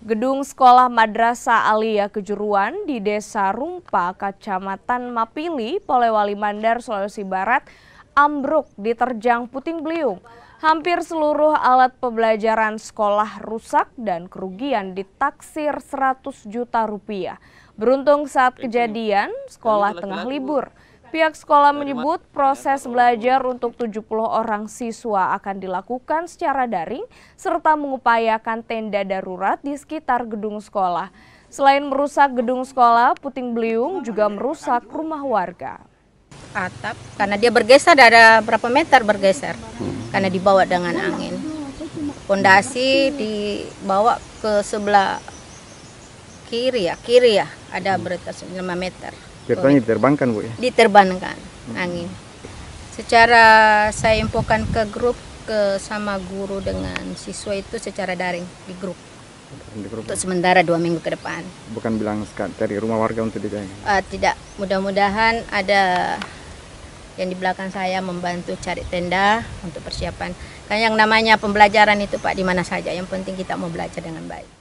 Gedung Sekolah Madrasah Aliyah Kejuruan di Desa Rumpa, Kecamatan Mapili, Polewali Mandar, Sulawesi Barat, ambruk diterjang puting beliung. Hampir seluruh alat pembelajaran sekolah rusak dan kerugian ditaksir 100 juta rupiah. Beruntung saat kejadian, sekolah tengah libur. Pihak sekolah menyebut proses belajar untuk 70 orang siswa akan dilakukan secara daring serta mengupayakan tenda darurat di sekitar gedung sekolah. Selain merusak gedung sekolah, puting beliung juga merusak rumah warga. Atap, karena dia bergeser ada berapa meter bergeser, karena dibawa dengan angin. Pondasi dibawa ke sebelah kiri ya, kiri ya, ada berita 5 meter oh, diterbangkan Bu ya? Diterbangkan hmm. angin. Secara saya infokan ke grup ke sama guru dengan siswa itu secara daring di grup. Di grup. Untuk sementara dua minggu ke depan. Bukan bilang dari rumah warga untuk dijaga ya? Uh, eh, tidak. Mudah-mudahan ada yang di belakang saya membantu cari tenda untuk persiapan. Kan yang namanya pembelajaran itu Pak di mana saja, yang penting kita mau belajar dengan baik.